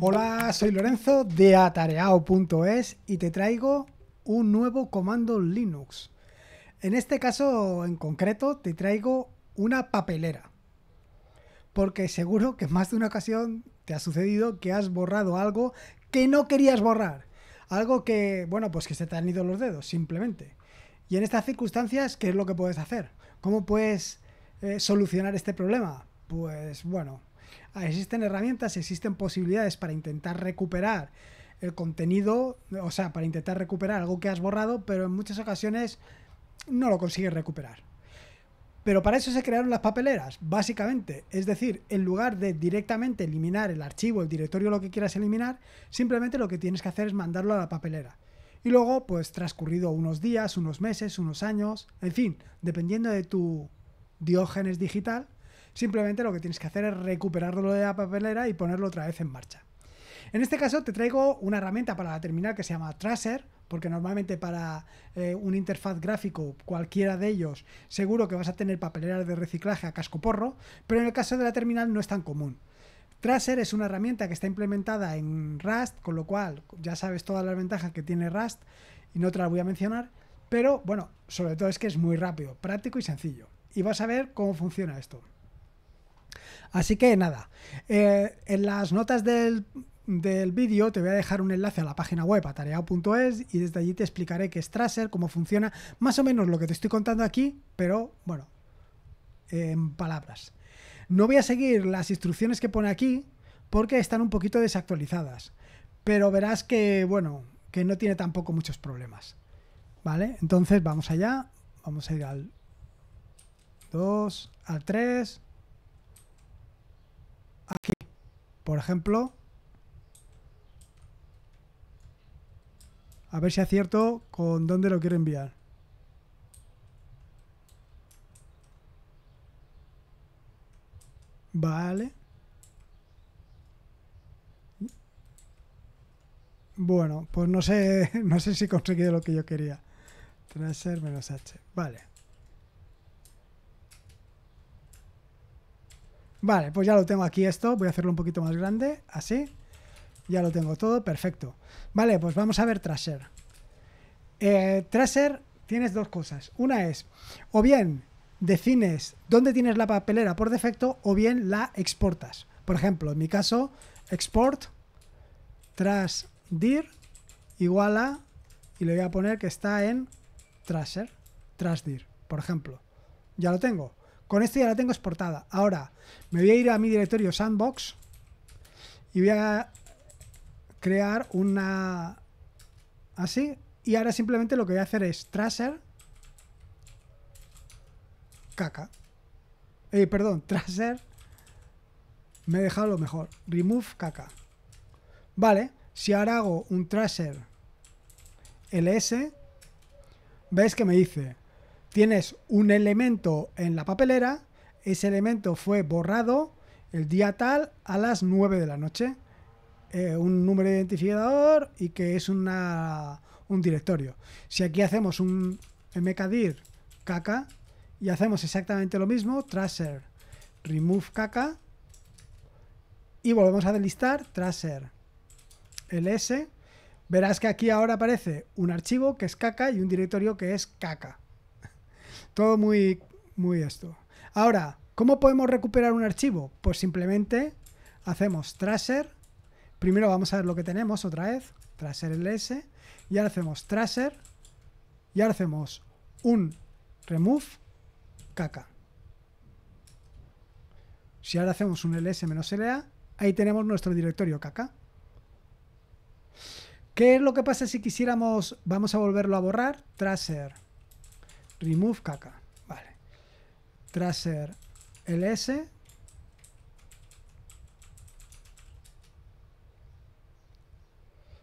Hola, soy Lorenzo de atareao.es y te traigo un nuevo comando Linux. En este caso en concreto te traigo una papelera. Porque seguro que más de una ocasión te ha sucedido que has borrado algo que no querías borrar. Algo que, bueno, pues que se te han ido los dedos, simplemente. Y en estas circunstancias, ¿qué es lo que puedes hacer? ¿Cómo puedes eh, solucionar este problema? Pues bueno, Ah, existen herramientas, existen posibilidades para intentar recuperar el contenido, o sea, para intentar recuperar algo que has borrado, pero en muchas ocasiones no lo consigues recuperar. Pero para eso se crearon las papeleras, básicamente. Es decir, en lugar de directamente eliminar el archivo, el directorio, lo que quieras eliminar, simplemente lo que tienes que hacer es mandarlo a la papelera. Y luego, pues transcurrido unos días, unos meses, unos años, en fin, dependiendo de tu diógenes digital, Simplemente lo que tienes que hacer es recuperarlo de la papelera y ponerlo otra vez en marcha. En este caso te traigo una herramienta para la terminal que se llama Tracer, porque normalmente para eh, un interfaz gráfico, cualquiera de ellos, seguro que vas a tener papeleras de reciclaje a casco porro, pero en el caso de la terminal no es tan común. Tracer es una herramienta que está implementada en Rust, con lo cual ya sabes todas las ventajas que tiene Rust y no te las voy a mencionar, pero bueno, sobre todo es que es muy rápido, práctico y sencillo. Y vas a ver cómo funciona esto. Así que nada, eh, en las notas del, del vídeo te voy a dejar un enlace a la página web atareado.es y desde allí te explicaré qué es Tracer, cómo funciona, más o menos lo que te estoy contando aquí, pero bueno, en palabras. No voy a seguir las instrucciones que pone aquí porque están un poquito desactualizadas, pero verás que, bueno, que no tiene tampoco muchos problemas. ¿Vale? Entonces vamos allá, vamos a ir al 2, al 3, aquí. Por ejemplo, a ver si acierto con dónde lo quiero enviar. Vale. Bueno, pues no sé, no sé si he conseguido lo que yo quería. Tracer menos H. Vale. Vale, pues ya lo tengo aquí esto. Voy a hacerlo un poquito más grande, así. Ya lo tengo todo, perfecto. Vale, pues vamos a ver Trasher eh, Trasher tienes dos cosas. Una es, o bien defines dónde tienes la papelera por defecto, o bien la exportas. Por ejemplo, en mi caso, export tras iguala igual a, y le voy a poner que está en Trasher, trasdir, por ejemplo. Ya lo tengo. Con esto ya la tengo exportada. Ahora me voy a ir a mi directorio Sandbox y voy a crear una así. Y ahora simplemente lo que voy a hacer es tracer caca. Eh, perdón, tracer. Me he dejado lo mejor. Remove caca. Vale, si ahora hago un tracer ls, ¿Veis que me dice tienes un elemento en la papelera, ese elemento fue borrado el día tal a las 9 de la noche. Eh, un número de identificador y que es un directorio. Si aquí hacemos un mkdir caca y hacemos exactamente lo mismo, traser remove caca y volvemos a delistar traser ls, verás que aquí ahora aparece un archivo que es caca y un directorio que es caca. Todo muy, muy esto. Ahora, ¿cómo podemos recuperar un archivo? Pues simplemente hacemos tracer. Primero vamos a ver lo que tenemos otra vez. Tracer ls. Y ahora hacemos tracer. Y ahora hacemos un remove caca. Si ahora hacemos un ls-la, ahí tenemos nuestro directorio caca. ¿Qué es lo que pasa si quisiéramos, vamos a volverlo a borrar? Tracer remove caca, vale. Tracer ls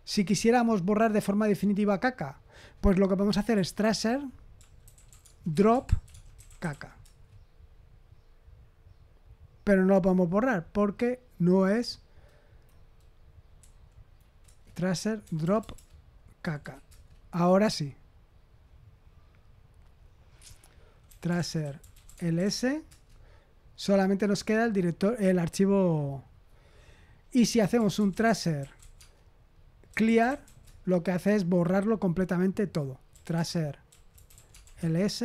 si quisiéramos borrar de forma definitiva caca, pues lo que podemos hacer es tracer drop caca. Pero no lo podemos borrar porque no es tracer drop caca. Ahora sí. tracer ls, solamente nos queda el, director, el archivo. Y si hacemos un tracer clear, lo que hace es borrarlo completamente todo. Tracer ls.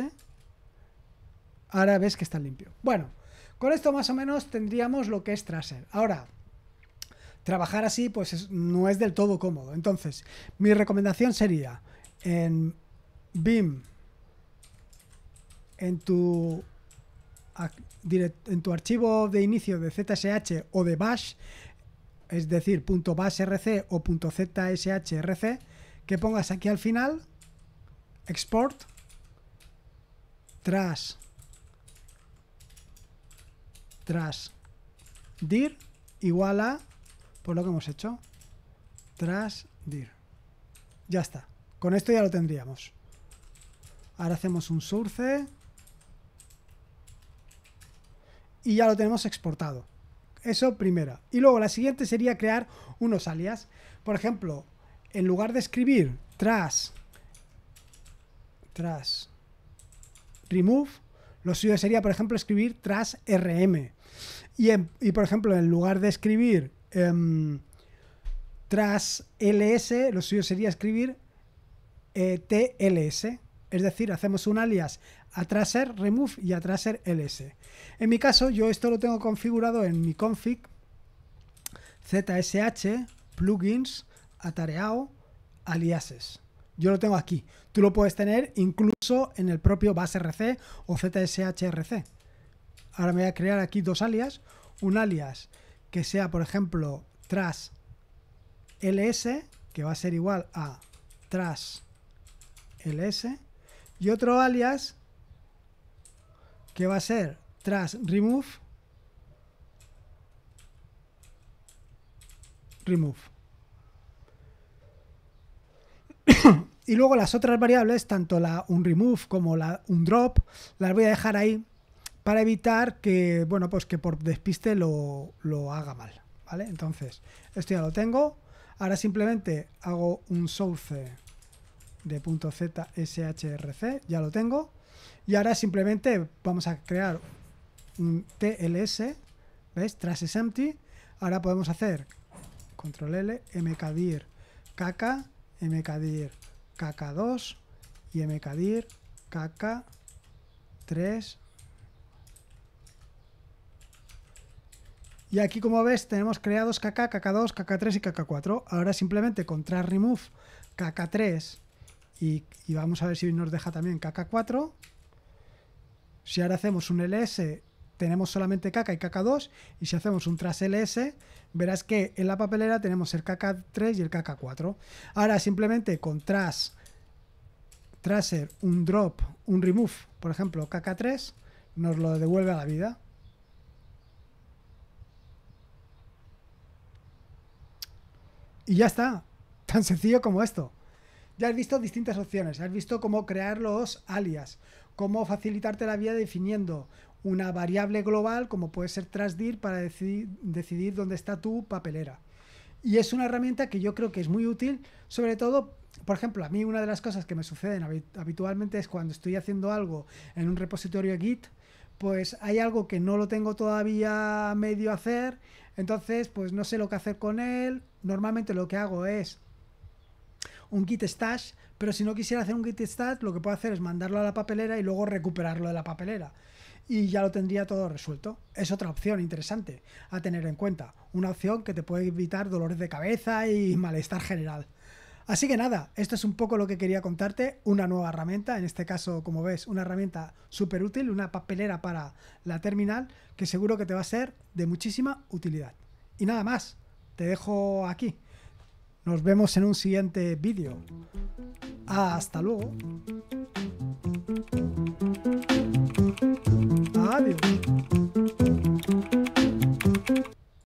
Ahora ves que está limpio. Bueno, con esto más o menos tendríamos lo que es tracer. Ahora, trabajar así pues no es del todo cómodo. Entonces, mi recomendación sería en BIM en tu en tu archivo de inicio de ZSH o de bash, es decir, .bashrc o .zshrc, que pongas aquí al final export tras tras dir igual a por lo que hemos hecho tras dir. Ya está. Con esto ya lo tendríamos. Ahora hacemos un source y ya lo tenemos exportado. Eso primera. Y luego la siguiente sería crear unos alias. Por ejemplo, en lugar de escribir tras tras remove, lo suyo sería, por ejemplo, escribir tras rm. Y, por ejemplo, en lugar de escribir em, tras ls, lo suyo sería escribir eh, tls. Es decir, hacemos un alias a tracer remove y a tracer ls. En mi caso, yo esto lo tengo configurado en mi config zsh plugins atareado aliases. Yo lo tengo aquí. Tú lo puedes tener incluso en el propio base rc o zshrc. Ahora me voy a crear aquí dos alias. Un alias que sea, por ejemplo, tras ls, que va a ser igual a tras ls. Y otro alias que va a ser tras remove remove y luego las otras variables tanto la un remove como la un drop las voy a dejar ahí para evitar que bueno pues que por despiste lo, haga mal vale entonces esto ya lo tengo ahora simplemente hago un source de punto zshrc ya lo tengo y ahora simplemente vamos a crear un TLS, ¿ves? Trash is empty. Ahora podemos hacer control L, mkdir kk, mkdir kk2 y mkdir kk3. Y aquí como ves tenemos creados kk, kk2, kk3 y kk4. Ahora simplemente con remove kk3 y, vamos a ver si nos deja también KK4. Si ahora hacemos un LS, tenemos solamente KK y KK2. Y si hacemos un tras LS, verás que en la papelera tenemos el KK3 y el KK4. Ahora simplemente con tras, traser, un drop, un remove, por ejemplo, KK3, nos lo devuelve a la vida. Y ya está. Tan sencillo como esto. Ya has visto distintas opciones, has visto cómo crear los alias, cómo facilitarte la vida definiendo una variable global como puede ser trasdir para decidir, dónde está tu papelera. Y es una herramienta que yo creo que es muy útil, sobre todo, por ejemplo, a mí una de las cosas que me suceden habitualmente es cuando estoy haciendo algo en un repositorio Git, pues hay algo que no lo tengo todavía medio hacer, entonces pues no sé lo que hacer con él. Normalmente lo que hago es un git stash, pero si no quisiera hacer un git stash, lo que puedo hacer es mandarlo a la papelera y luego recuperarlo de la papelera. Y ya lo tendría todo resuelto. Es otra opción interesante a tener en cuenta. Una opción que te puede evitar dolores de cabeza y malestar general. Así que nada, esto es un poco lo que quería contarte, una nueva herramienta, en este caso como ves, una herramienta súper útil, una papelera para la terminal que seguro que te va a ser de muchísima utilidad. Y nada más, te dejo aquí. Nos vemos en un siguiente vídeo. Hasta luego. Adiós.